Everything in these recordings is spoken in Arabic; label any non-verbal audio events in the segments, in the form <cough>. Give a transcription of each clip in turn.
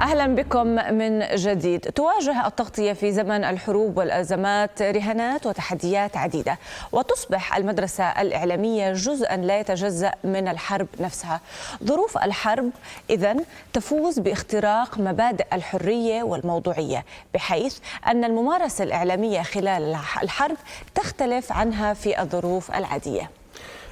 اهلا بكم من جديد تواجه التغطيه في زمن الحروب والازمات رهانات وتحديات عديده وتصبح المدرسه الاعلاميه جزءا لا يتجزا من الحرب نفسها ظروف الحرب اذا تفوز باختراق مبادئ الحريه والموضوعيه بحيث ان الممارسه الاعلاميه خلال الحرب تختلف عنها في الظروف العاديه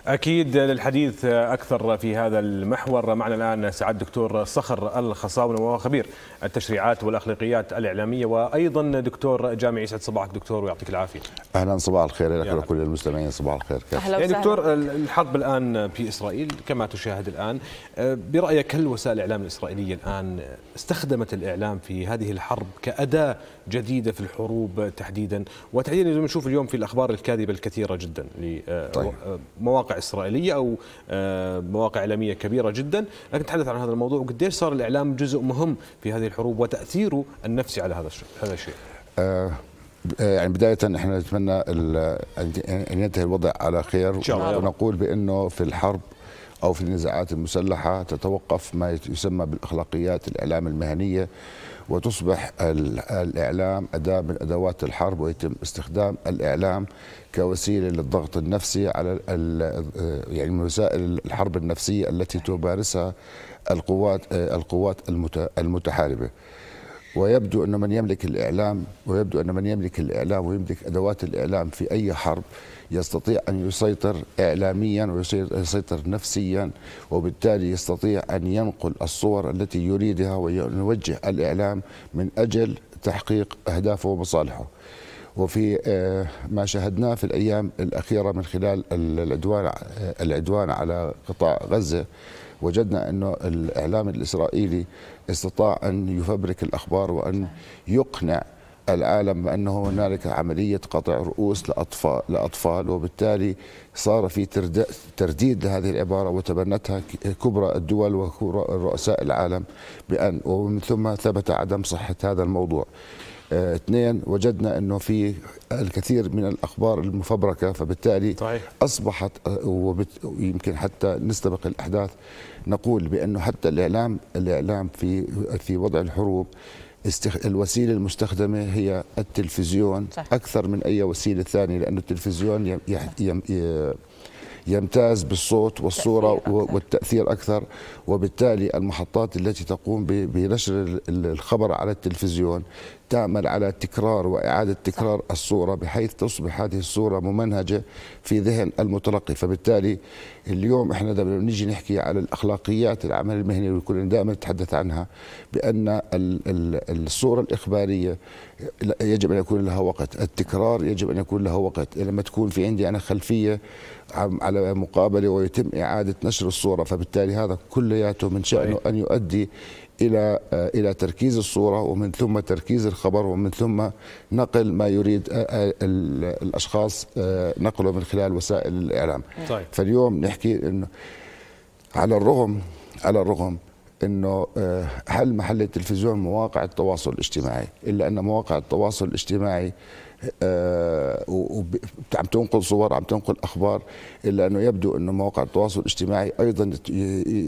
أكيد للحديث أكثر في هذا المحور معنا الآن سعد دكتور صخر الخصاونة وهو خبير التشريعات والأخلاقيات الإعلامية وأيضا دكتور جامعي يسعد صباحك دكتور ويعطيك العافية أهلا صباح الخير لك ولكل المستمعين صباح الخير كيف. أهلا يعني دكتور الحرب الآن في إسرائيل كما تشاهد الآن برأيك هل وسائل الإعلام الإسرائيلية الآن استخدمت الإعلام في هذه الحرب كأداة جديدة في الحروب تحديدا وتحديدا نشوف اليوم في الأخبار الكاذبة الكثيرة جدا لمواقع مواقع إسرائيلية أو آه، مواقع إعلامية كبيرة جدا لكن تحدث عن هذا الموضوع وقديش صار الإعلام جزء مهم في هذه الحروب وتأثيره النفسي على هذا الشيء هذا الشيء آه،, آه يعني بداية احنا نتمنى ان ينتهي الوضع على خير ونقول بانه في الحرب او في النزاعات المسلحة تتوقف ما يسمى بالاخلاقيات الاعلام المهنية وتصبح الإعلام أداة من أدوات الحرب ويتم استخدام الإعلام كوسيلة للضغط النفسي على يعني من وسائل الحرب النفسية التي تمارسها القوات القوات المتحاربة ويبدو أن من يملك الإعلام ويبدو أن من يملك الإعلام ويملك أدوات الإعلام في أي حرب يستطيع أن يسيطر إعلاميا ويسيطر نفسيا وبالتالي يستطيع أن ينقل الصور التي يريدها ويوجه الإعلام من أجل تحقيق أهدافه ومصالحه وفي آه، ما شاهدناه في الأيام الأخيرة من خلال العدوان آه، العدوان على قطاع غزة وجدنا أنه الإعلام الإسرائيلي استطاع أن يفبرك الأخبار وأن يقنع العالم بأنه هنالك عملية قطع رؤوس لأطفال, لأطفال وبالتالي صار في ترديد لهذه العبارة وتبنتها كبرى الدول وكبرى رؤساء العالم بأن ومن ثم ثبت عدم صحة هذا الموضوع آه، اثنين وجدنا انه في الكثير من الاخبار المفبركه فبالتالي صحيح. اصبحت آه، ويمكن حتى نستبق الاحداث نقول بانه حتى الاعلام الاعلام في في وضع الحروب استخ... الوسيلة المستخدمة هي التلفزيون صح. أكثر من أي وسيلة ثانية لانه التلفزيون يم... يم... ي... يمتاز بالصوت والصورة والتأثير أكثر وبالتالي المحطات التي تقوم بنشر الخبر على التلفزيون تعمل على تكرار وإعادة تكرار صح. الصورة بحيث تصبح هذه الصورة ممنهجة في ذهن المتلقي فبالتالي اليوم احنا لما نجي نحكي على الأخلاقيات العمل المهني اللي دائما نتحدث عنها بأن الصورة الإخبارية يجب أن يكون لها وقت التكرار يجب أن يكون لها وقت لما تكون في عندي أنا خلفية على مقابله ويتم اعاده نشر الصوره فبالتالي هذا كلياته من شانه ان يؤدي الى آه، الى تركيز الصوره ومن ثم تركيز الخبر ومن ثم نقل ما يريد آه، آه، الاشخاص نقله من خلال وسائل الاعلام طيب. فاليوم نحكي انه على الرغم على الرغم انه هل محل التلفزيون مواقع التواصل الاجتماعي الا ان مواقع التواصل الاجتماعي آه، عم تنقل صور عم تنقل اخبار الا انه يبدو انه مواقع التواصل الاجتماعي ايضا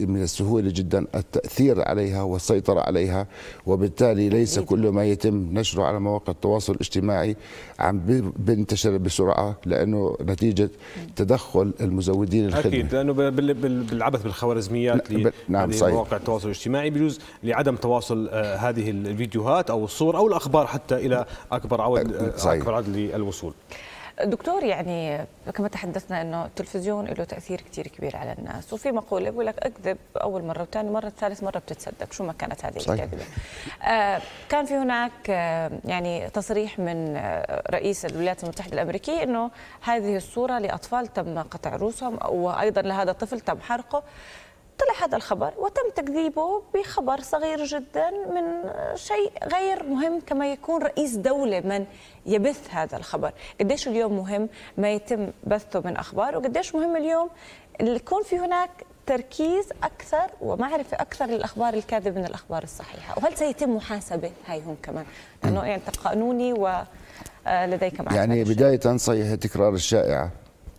من السهوله جدا التاثير عليها والسيطره عليها وبالتالي ليس كل ما يتم نشره على مواقع التواصل الاجتماعي عم بينتشر بسرعه لانه نتيجه تدخل المزودين الخدمه اكيد لانه بالعبث بالخوارزميات نعم صحيح. مواقع التواصل الاجتماعي بجوز لعدم تواصل آه، هذه الفيديوهات او الصور او الاخبار حتى الى اكبر عدد آه، كيف العدل للوصول دكتور يعني كما تحدثنا انه التلفزيون له تاثير كثير كبير على الناس وفي مقوله بيقول لك اكذب اول مره وثاني مره ثالث مره بتتصدق شو ما كانت هذه الكذبه آه كان في هناك آه يعني تصريح من آه رئيس الولايات المتحده الامريكيه انه هذه الصوره لاطفال تم قطع رؤوسهم وايضا لهذا الطفل تم حرقه طلع هذا الخبر وتم تكذيبه بخبر صغير جدا من شيء غير مهم كما يكون رئيس دولة من يبث هذا الخبر قديش اليوم مهم ما يتم بثه من أخبار وقديش مهم اليوم يكون في هناك تركيز أكثر ومعرفة أكثر للأخبار الكاذبة من الأخبار الصحيحة وهل سيتم محاسبة هاي هم كمان لأنه يعني أنت قانوني ولديك آه، معرفة يعني بداية صحيح تكرار الشائعة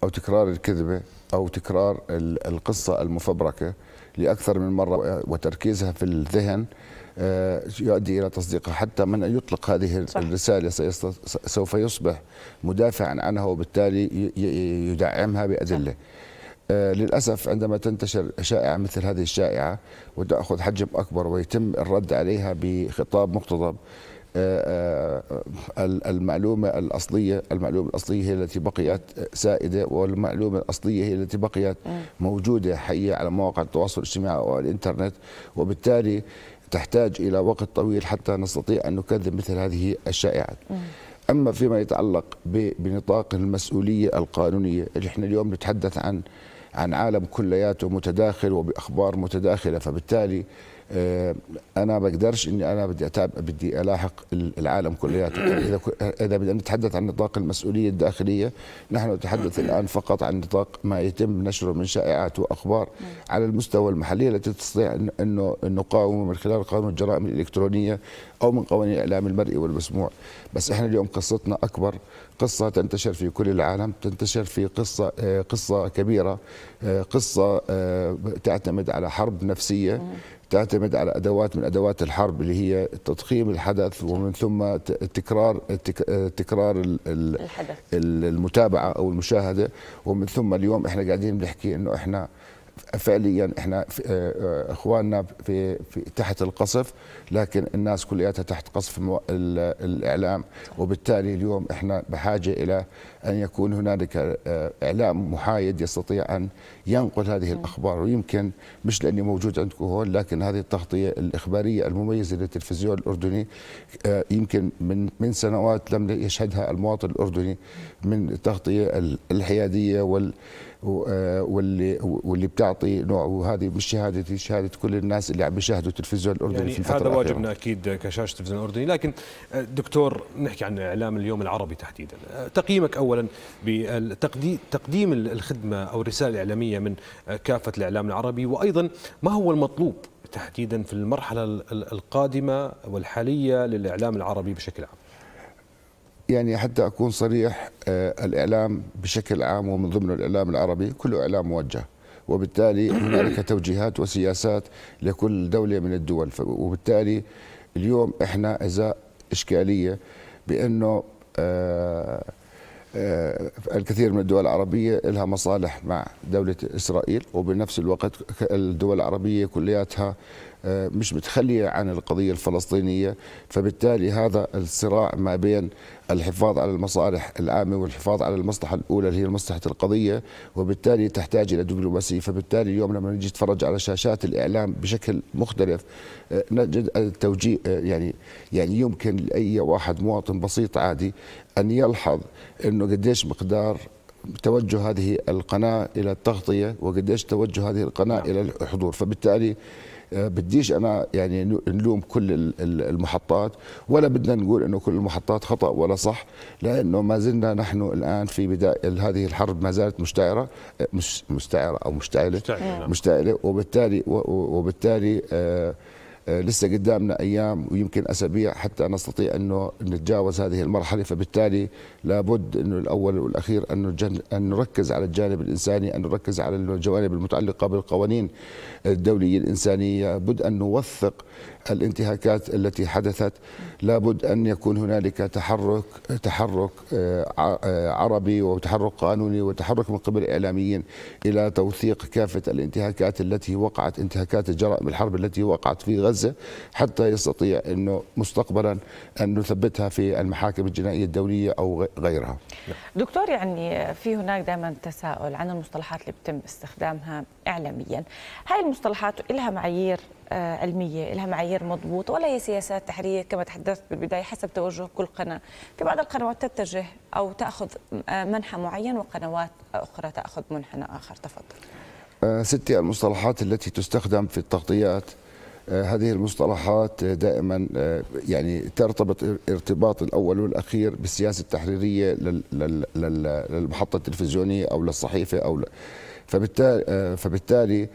أو تكرار الكذبة أو تكرار القصة المفبركة لأكثر من مرة وتركيزها في الذهن آه، يؤدي إلى تصديقها حتى من يطلق هذه الرسالة سوف يصبح مدافعا عنها وبالتالي يدعمها بأدلة آه، للأسف عندما تنتشر شائعة مثل هذه الشائعة وتأخذ حجم أكبر ويتم الرد عليها بخطاب مقتضب آه، آه، المعلومة الأصلية المعلومة الأصلية هي التي بقيت سائدة آه، والمعلومة الأصلية هي التي بقيت موجودة حية على مواقع التواصل الاجتماعي والإنترنت وبالتالي تحتاج إلى وقت طويل حتى نستطيع أن نكذب مثل هذه الشائعات أما فيما يتعلق بنطاق المسؤولية القانونية اللي احنا اليوم نتحدث عن عن عالم كلياته متداخل وبأخبار متداخلة فبالتالي آه، انا بقدرش اني انا بدي اتابع بدي الاحق العالم كلياته <coughs> اذا اذا بدنا نتحدث عن نطاق المسؤوليه الداخليه نحن نتحدث نعم. الان فقط عن نطاق ما يتم نشره من شائعات واخبار نعم. على المستوى المحلي التي تستطيع انه نقاومه من خلال قانون الجرائم الالكترونيه او من قوانين الاعلام المرئي والمسموع بس احنا اليوم قصتنا اكبر قصه تنتشر في كل العالم تنتشر في قصه آه، قصه كبيره آه، قصه تعتمد على حرب نفسيه نعم. تعتمد على ادوات من ادوات الحرب اللي هي تضخيم الحدث ومن ثم تكرار تكرار الحدث. المتابعه او المشاهده ومن ثم اليوم احنا قاعدين بنحكي انه احنا فعليا احنا آه، آه، اخواننا في, في تحت القصف لكن الناس كلياتها تحت قصف الاعلام وبالتالي اليوم احنا بحاجه الى أن يكون هنالك آه، إعلام محايد يستطيع أن ينقل هذه الأخبار ويمكن مش لأني موجود عندكم هون لكن هذه التغطية الإخبارية المميزة للتلفزيون الأردني آه، يمكن من من سنوات لم يشهدها المواطن الأردني من التغطية الحيادية وال آه، واللي واللي بتعطي نوع وهذه مش شهادتي شهاده كل الناس اللي عم بيشاهدوا التلفزيون الاردني يعني في هذا واجبنا اكيد كشاشه التلفزيون الاردني لكن دكتور نحكي عن اعلام اليوم العربي تحديدا تقييمك اولا اولا بتقديم الخدمه او الرساله الاعلاميه من كافه الاعلام العربي وايضا ما هو المطلوب تحديدا في المرحله القادمه والحاليه للاعلام العربي بشكل عام يعني حتى اكون صريح آه، الاعلام بشكل عام ومن ضمن الاعلام العربي كله اعلام موجه وبالتالي <coughs> هنالك توجيهات وسياسات لكل دوله من الدول وبالتالي اليوم احنا ازاء اشكاليه بانه آه آه، الكثير من الدول العربية لها مصالح مع دولة إسرائيل وبنفس الوقت الدول العربية كلياتها آه، مش متخلية عن القضية الفلسطينية فبالتالي هذا الصراع ما بين الحفاظ على المصالح العامة والحفاظ على المصلحة الأولى اللي هي مصلحة القضية وبالتالي تحتاج إلى دبلوماسية فبالتالي اليوم لما نجي نتفرج على شاشات الإعلام بشكل مختلف آه، نجد التوجيه آه، يعني يعني يمكن لأي واحد مواطن بسيط عادي أن يلحظ أنه قديش مقدار توجه هذه القناة إلى التغطية وقديش توجه هذه القناة نعم. إلى الحضور فبالتالي آه، بديش انا يعني نلوم كل المحطات ولا بدنا نقول انه كل المحطات خطا ولا صح لانه ما زلنا نحن الان في بدايه هذه الحرب ما زالت مشتعره آه، مش مستعره او مشتعله مشتعله, مشتعلة وبالتالي وبالتالي آه آه، لسه قدامنا ايام ويمكن اسابيع حتى نستطيع انه نتجاوز هذه المرحله فبالتالي لابد انه الاول والاخير ان نركز على الجانب الانساني ان نركز على الجوانب المتعلقه بالقوانين الدوليه الانسانيه بد ان نوثق الانتهاكات التي حدثت لابد ان يكون هنالك تحرك تحرك آه، آه، عربي وتحرك قانوني وتحرك من قبل اعلاميين الى توثيق كافه الانتهاكات التي وقعت انتهاكات الجرائم الحرب التي وقعت في غزه حتى يستطيع انه مستقبلا ان نثبتها في المحاكم الجنائيه الدوليه او غيرها. دكتور يعني في هناك دائما تساؤل عن المصطلحات اللي بتم استخدامها اعلاميا، هاي المصطلحات لها معايير آه، علميه، لها معايير مضبوطه ولا هي سياسات تحريريه كما تحدثت بالبدايه حسب توجه كل قناه، في بعض القنوات تتجه او تاخذ آه، منحى معين وقنوات اخرى تاخذ منحنى اخر، تفضل. آه، ستي المصطلحات التي تستخدم في التغطيات هذه المصطلحات دائما يعني ترتبط ارتباط الاول والاخير بالسياسه التحريريه للمحطه التلفزيونيه او للصحيفه او فبالتالي فبالتالي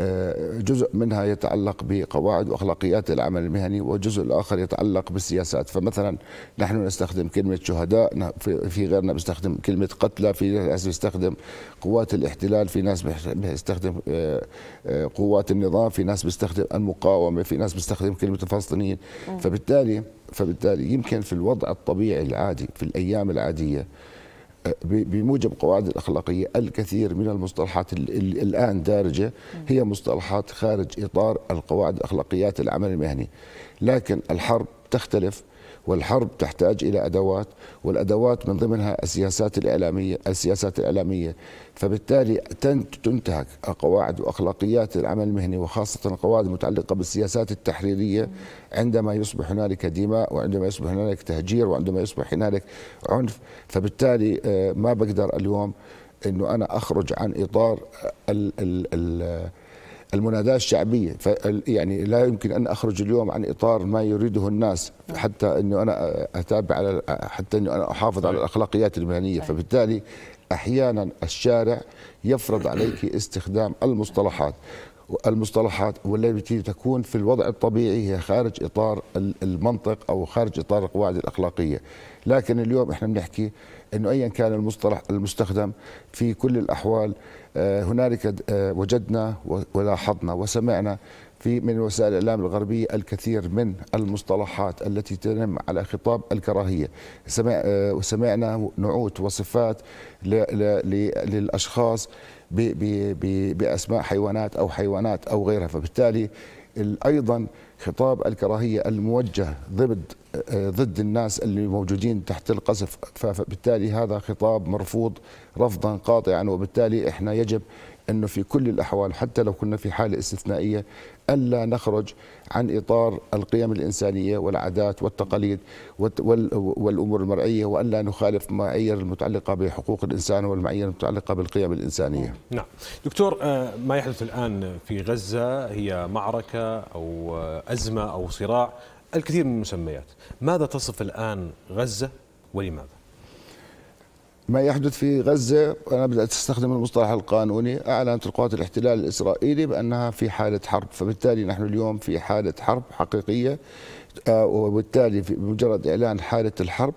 آه، جزء منها يتعلق بقواعد واخلاقيات العمل المهني والجزء الاخر يتعلق بالسياسات فمثلا نحن نستخدم كلمه شهداء في غيرنا بيستخدم كلمه قتلى في ناس بيستخدم قوات الاحتلال في ناس بيستخدم آه، آه، قوات النظام في ناس بيستخدم المقاومه في ناس بيستخدم كلمه الفلسطينيين فبالتالي فبالتالي يمكن في الوضع الطبيعي العادي في الايام العاديه بموجب قواعد الأخلاقية الكثير من المصطلحات الآن دارجة هي مصطلحات خارج إطار القواعد الأخلاقيات العمل المهني لكن الحرب تختلف والحرب تحتاج إلى أدوات والأدوات من ضمنها السياسات الإعلامية السياسات الإعلامية فبالتالي تنتهك قواعد وأخلاقيات العمل المهني وخاصة القواعد المتعلقة بالسياسات التحريرية عندما يصبح هنالك دماء وعندما يصبح هنالك تهجير وعندما يصبح هنالك عنف فبالتالي آه، ما بقدر اليوم انه انا اخرج عن اطار ال ال ال المناداة الشعبية يعني لا يمكن أن أخرج اليوم عن إطار ما يريده الناس حتى أنه أنا أتابع على حتى أنه أنا أحافظ على الأخلاقيات المهنية فبالتالي أحيانا الشارع يفرض عليك استخدام المصطلحات المصطلحات والتي تكون في الوضع الطبيعي هي خارج إطار المنطق أو خارج إطار القواعد الأخلاقية لكن اليوم إحنا بنحكي انه ايا كان المصطلح المستخدم في كل الاحوال آه، هنالك آه، وجدنا ولاحظنا وسمعنا في من وسائل الاعلام الغربيه الكثير من المصطلحات التي تنم على خطاب الكراهيه سمع آه، سمعنا نعوت وصفات للاشخاص باسماء حيوانات او حيوانات او غيرها فبالتالي ايضا خطاب الكراهيه الموجه ضد ضد الناس اللي موجودين تحت القصف فبالتالي هذا خطاب مرفوض رفضا قاطعا وبالتالي احنا يجب انه في كل الاحوال حتى لو كنا في حاله استثنائيه الا نخرج عن اطار القيم الانسانيه والعادات والتقاليد والامور المرعيه والا نخالف معايير المتعلقه بحقوق الانسان والمعايير المتعلقه بالقيم الانسانيه. نعم. دكتور آه، ما يحدث الان في غزه هي معركه او آه، ازمه او صراع الكثير من المسميات ماذا تصف الآن غزة ولماذا؟ ما يحدث في غزة أنا بدأت أستخدم المصطلح القانوني أعلنت القوات الاحتلال الإسرائيلي بأنها في حالة حرب فبالتالي نحن اليوم في حالة حرب حقيقية آه، وبالتالي بمجرد إعلان حالة الحرب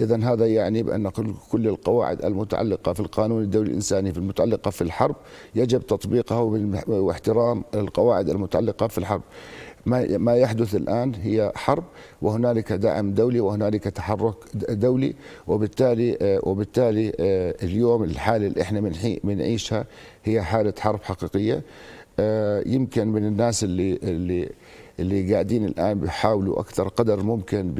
إذا هذا يعني بأن كل القواعد المتعلقة في القانون الدولي الإنساني في المتعلقة في الحرب يجب تطبيقها واحترام القواعد المتعلقة في الحرب ما ما يحدث الان هي حرب وهنالك دعم دولي وهنالك تحرك دولي وبالتالي آه، وبالتالي آه، اليوم الحاله اللي احنا بنعيشها هي حاله حرب حقيقيه آه، يمكن من الناس اللي اللي اللي قاعدين الان بيحاولوا اكثر قدر ممكن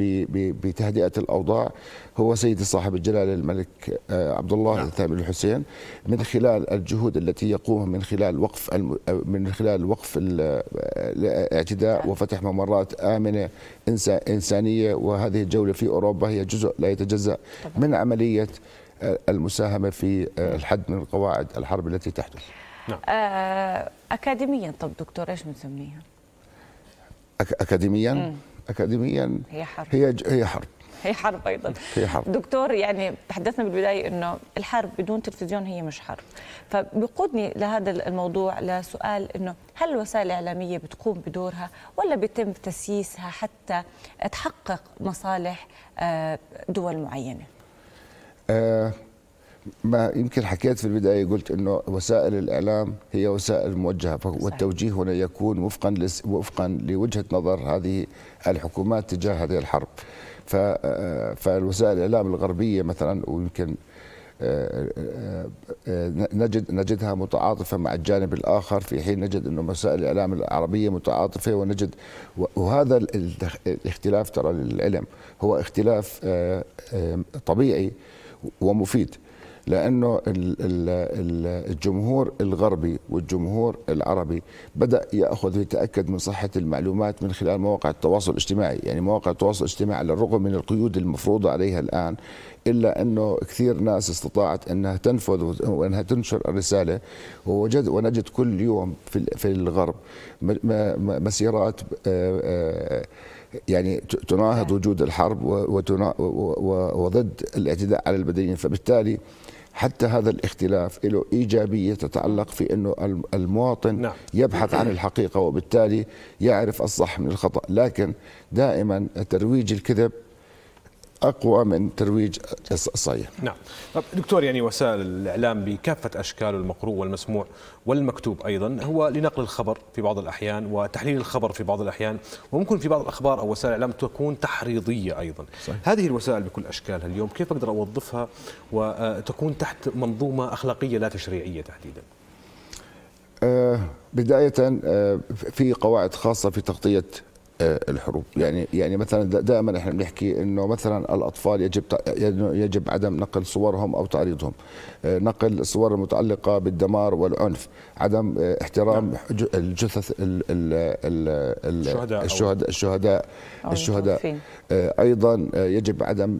بتهدئه الاوضاع هو سيدي صاحب الجلاله الملك آه، عبد الله نعم. الثامن الحسين من خلال الجهود التي يقوم من خلال وقف آه، من خلال وقف آه، الاعتداء نعم. وفتح ممرات امنه انسانيه وهذه الجوله في اوروبا هي جزء لا يتجزا من عمليه المساهمه في الحد من قواعد الحرب التي تحدث نعم. اكاديميا طب دكتور ايش بنسميها؟ اكاديميا مم. اكاديميا هي حرب هي هي حرب <laughs> هي حرب ايضا هي حرب. دكتور يعني تحدثنا بالبدايه انه الحرب بدون تلفزيون هي مش حرب فبيقودني لهذا الموضوع لسؤال انه هل الوسائل الاعلاميه بتقوم بدورها ولا بيتم تسييسها حتى تحقق مصالح آه، دول معينه آه ما يمكن حكيت في البدايه قلت انه وسائل الاعلام هي وسائل موجهه والتوجيه هنا يكون وفقا وفقا لوجهه نظر هذه الحكومات تجاه هذه الحرب آه، فالوسائل الاعلام الغربيه مثلا ويمكن آه، آه، نجد نجدها متعاطفة مع الجانب الآخر في حين نجد أن وسائل الإعلام العربية متعاطفة ونجد وهذا الاختلاف ترى للعلم هو اختلاف طبيعي ومفيد لانه الجمهور الغربي والجمهور العربي بدا ياخذ ويتاكد من صحه المعلومات من خلال مواقع التواصل الاجتماعي، يعني مواقع التواصل الاجتماعي على الرغم من القيود المفروضه عليها الان الا انه كثير ناس استطاعت انها تنفذ وانها تنشر الرساله ووجد ونجد كل يوم في الغرب مسيرات آه، آه، يعني تناهض نعم. وجود الحرب وضد الاعتداء على البدنيين فبالتالي حتى هذا الاختلاف له إيجابية تتعلق في أنه المواطن نعم. يبحث عن الحقيقة وبالتالي يعرف الصح من الخطأ لكن دائما ترويج الكذب اقوى من ترويج الصحيح. نعم. طب دكتور يعني وسائل الاعلام بكافه اشكاله المقروء والمسموع والمكتوب ايضا هو لنقل الخبر في بعض الاحيان وتحليل الخبر في بعض الاحيان وممكن في بعض الاخبار او وسائل الاعلام تكون تحريضيه ايضا. صحيح. هذه الوسائل بكل اشكالها اليوم كيف اقدر اوظفها وتكون تحت منظومه اخلاقيه لا تشريعيه تحديدا؟ آه، بدايه آه، في قواعد خاصه في تغطيه آه، الحروب يعني يعني مثلا دائما احنا بنحكي انه مثلا الاطفال يجب يجب عدم نقل صورهم او تعريضهم آه، نقل الصور المتعلقه بالدمار والعنف عدم آه، احترام نعم. الجثث الشهداء الشهداء الشهداء, الشهداء ايضا يجب عدم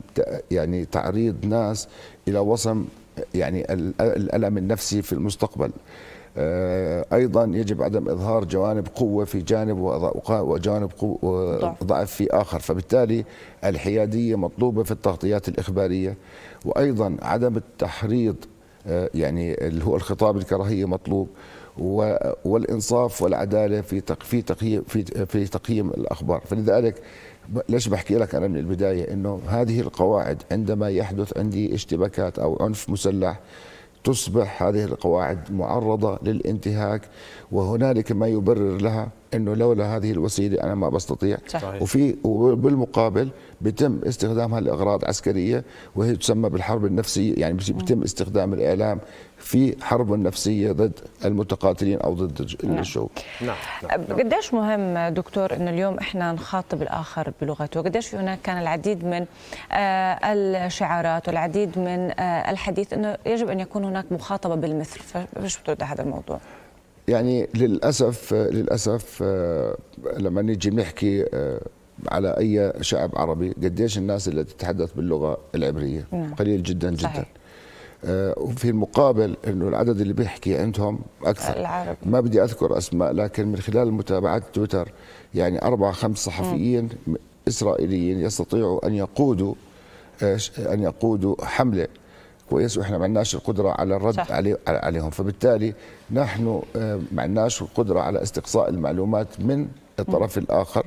يعني تعريض ناس الى وصم يعني الالم النفسي في المستقبل آه، ايضا يجب عدم اظهار جوانب قوه في جانب وجانب ضعف في اخر فبالتالي الحياديه مطلوبه في التغطيات الاخباريه وايضا عدم التحريض آه، يعني اللي هو الخطاب الكراهيه مطلوب والانصاف والعداله في في تقييم في في تقييم الاخبار فلذلك ليش بحكي لك انا من البدايه انه هذه القواعد عندما يحدث عندي اشتباكات او عنف مسلح تصبح هذه القواعد معرضة للانتهاك وهنالك ما يبرر لها انه لولا هذه الوسيله انا ما بستطيع وفي وبالمقابل بيتم استخدامها لاغراض عسكريه وهي تسمى بالحرب النفسيه يعني بيتم استخدام الاعلام في حرب نفسيه ضد المتقاتلين او ضد نعم. الشعوب نعم. نعم. نعم. قديش مهم دكتور انه اليوم احنا نخاطب الاخر بلغته قديش في هناك كان العديد من آه، الشعارات والعديد من آه، الحديث انه يجب ان يكون هناك مخاطبه بالمثل فايش بترد هذا الموضوع يعني للاسف للاسف آه، لما نيجي بنحكي على اي شعب عربي قديش الناس اللي تتحدث باللغه العبريه نعم. قليل جدا جدا صحيح. آه، وفي المقابل انه العدد اللي بيحكي عندهم اكثر العرب. ما بدي اذكر اسماء لكن من خلال متابعه تويتر يعني اربع خمس صحفيين م. اسرائيليين يستطيعوا ان يقودوا ان يقودوا حمله كويس واحنا ما عندناش القدره على الرد عليهم فبالتالي نحن آه، ما عندناش القدره على استقصاء المعلومات من الطرف الاخر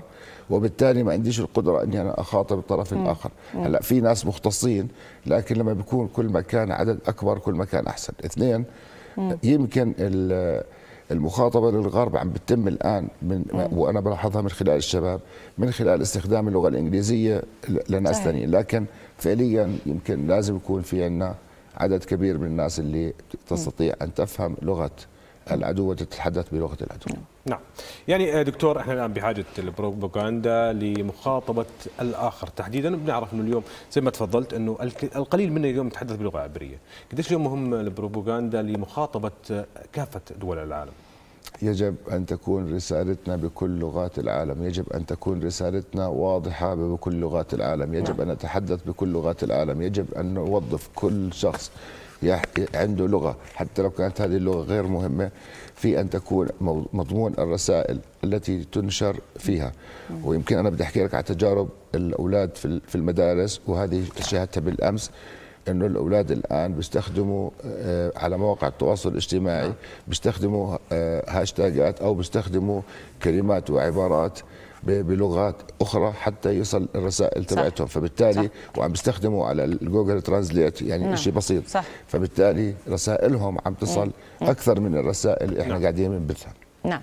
وبالتالي ما عنديش القدره اني انا اخاطب الطرف الاخر هلا في ناس مختصين لكن لما بيكون كل ما كان عدد اكبر كل ما كان احسن اثنين يمكن المخاطبه للغرب عم بتتم الان من وانا بلاحظها من خلال الشباب من خلال استخدام اللغه الانجليزيه لناس ثانيين لكن فعليا يمكن لازم يكون في عندنا عدد كبير من الناس اللي تستطيع ان تفهم لغه العدو وتتحدث بلغه العدو. نعم. يعني آه، دكتور احنا الان بحاجه البروباغندا لمخاطبه الاخر تحديدا بنعرف انه اليوم زي ما تفضلت انه القليل منا اليوم يتحدث بلغه عبريه، قديش اليوم مهم البروباغندا لمخاطبه كافه دول العالم؟ يجب أن تكون رسالتنا بكل لغات العالم يجب أن تكون رسالتنا واضحة بكل لغات العالم يجب نعم. أن نتحدث بكل لغات العالم يجب أن نوظف كل شخص عنده لغه حتى لو كانت هذه اللغه غير مهمه في ان تكون مضمون الرسائل التي تنشر فيها ويمكن انا بدي احكي لك على تجارب الاولاد في المدارس وهذه شاهدتها بالامس انه الاولاد الان بيستخدموا آه، على مواقع التواصل الاجتماعي بيستخدموا آه، هاشتاجات او بيستخدموا كلمات وعبارات بلغات اخرى حتى يصل الرسائل تبعتهم فبالتالي صح. وعم بيستخدموا على الجوجل ترانزليت يعني نعم. شيء بسيط صح. فبالتالي رسائلهم عم تصل إيه. إيه. اكثر من الرسائل اللي احنا نعم. قاعدين بنبثها نعم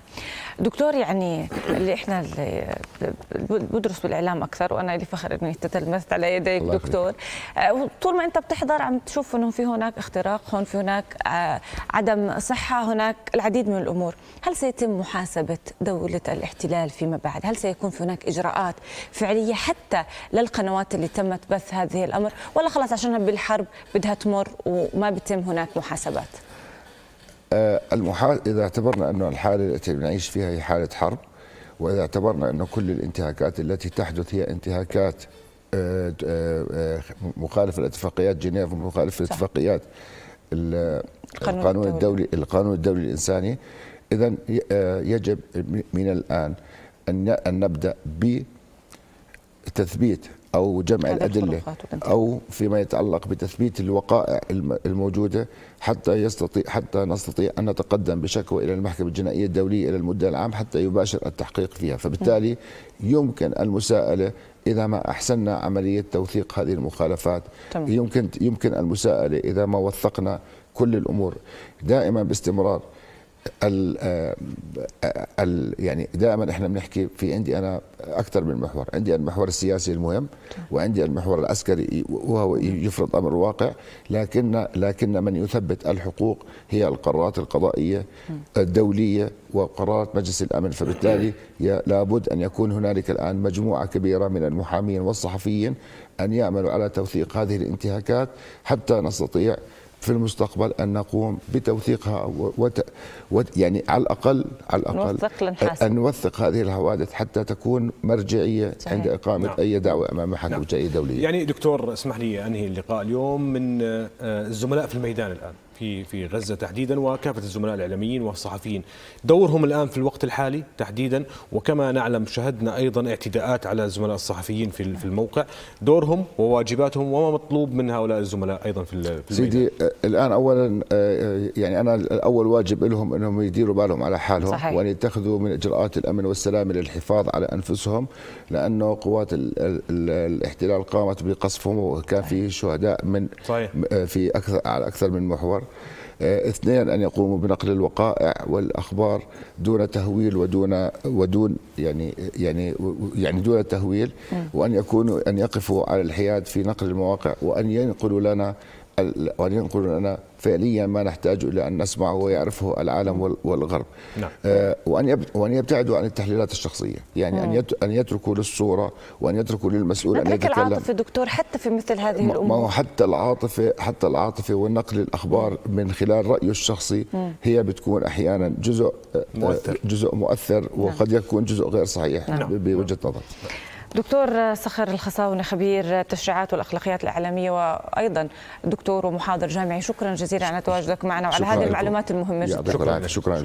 دكتور يعني اللي احنا اللي بدرس بالاعلام اكثر وانا لي فخر اني تتلمذت على يديك دكتور آه، طول ما انت بتحضر عم تشوف انه في هناك اختراق هون في هناك آه، عدم صحه هناك العديد من الامور هل سيتم محاسبه دوله الاحتلال فيما بعد هل سيكون في هناك اجراءات فعليه حتى للقنوات اللي تمت بث هذه الامر ولا خلاص عشانها بالحرب بدها تمر وما بتم هناك محاسبات آه، المحال اذا اعتبرنا انه الحاله التي نعيش فيها هي حاله حرب واذا اعتبرنا انه كل الانتهاكات التي تحدث هي انتهاكات آه، آه، مخالفه لاتفاقيات جنيف ومخالفه لاتفاقيات القانون الدولي القانون الدولي الانساني اذا يجب من الان ان نبدا بتثبيت أو جمع الأدلة أو فيما يتعلق بتثبيت الوقائع الموجودة حتى يستطيع حتى نستطيع أن نتقدم بشكوى إلى المحكمة الجنائية الدولية إلى المدعي العام حتى يباشر التحقيق فيها فبالتالي يمكن المساءلة إذا ما أحسننا عملية توثيق هذه المخالفات يمكن يمكن المساءلة إذا ما وثقنا كل الأمور دائما باستمرار ال آه، ال يعني دائما احنا بنحكي في عندي انا اكثر من محور، عندي المحور السياسي المهم وعندي المحور العسكري وهو يفرض امر واقع، لكن لكن من يثبت الحقوق هي القرارات القضائيه الدوليه وقرارات مجلس الامن، فبالتالي لابد ان يكون هنالك الان مجموعه كبيره من المحامين والصحفيين ان يعملوا على توثيق هذه الانتهاكات حتى نستطيع في المستقبل ان نقوم بتوثيقها وت... وت... يعني على الاقل على الاقل نوثق ان نوثق هذه الحوادث حتى تكون مرجعيه صحيح. عند اقامه نعم. اي دعوه امام محاكم نعم. جايه دوليه. يعني دكتور اسمح لي انهي اللقاء اليوم من آه، الزملاء في الميدان الان. في في غزه تحديدا وكافه الزملاء الاعلاميين والصحفيين دورهم الان في الوقت الحالي تحديدا وكما نعلم شهدنا ايضا اعتداءات على الزملاء الصحفيين في في الموقع دورهم وواجباتهم وما مطلوب من هؤلاء الزملاء ايضا في سيدي آه، الان اولا آه، يعني انا اول واجب لهم انهم يديروا بالهم على حالهم صحيح. وان يتخذوا من اجراءات الامن والسلامه للحفاظ على انفسهم لانه قوات الاحتلال قامت بقصفهم وكان فيه شهداء من صحيح. آه، في اكثر على اكثر من محور آه، اثنين ان يقوموا بنقل الوقائع والاخبار دون تهويل ودون ودون يعني يعني يعني دون تهويل وان يكونوا ان يقفوا على الحياد في نقل المواقع وان ينقلوا لنا ولنقل أنا فعليا ما نحتاج إلى أن نسمعه ويعرفه العالم والغرب نعم. آه وأن يبتعدوا عن التحليلات الشخصية يعني أن أن يتركوا للصورة وأن يتركوا للمسؤول أن يتكلم العاطفة دكتور حتى في مثل هذه الأمور ما هو حتى العاطفة حتى العاطفة ونقل الأخبار من خلال رأيه الشخصي مم. هي بتكون أحيانا جزء آه، مؤثر. جزء مؤثر وقد نعم. يكون جزء غير صحيح نعم. بوجهة نظر دكتور صخر الخصاونة خبير التشريعات والأخلاقيات الإعلامية وأيضا دكتور ومحاضر جامعي شكرا جزيلا على تواجدك معنا وعلى هذه المعلومات المهمة جدا شكرا شكرا, شكرا.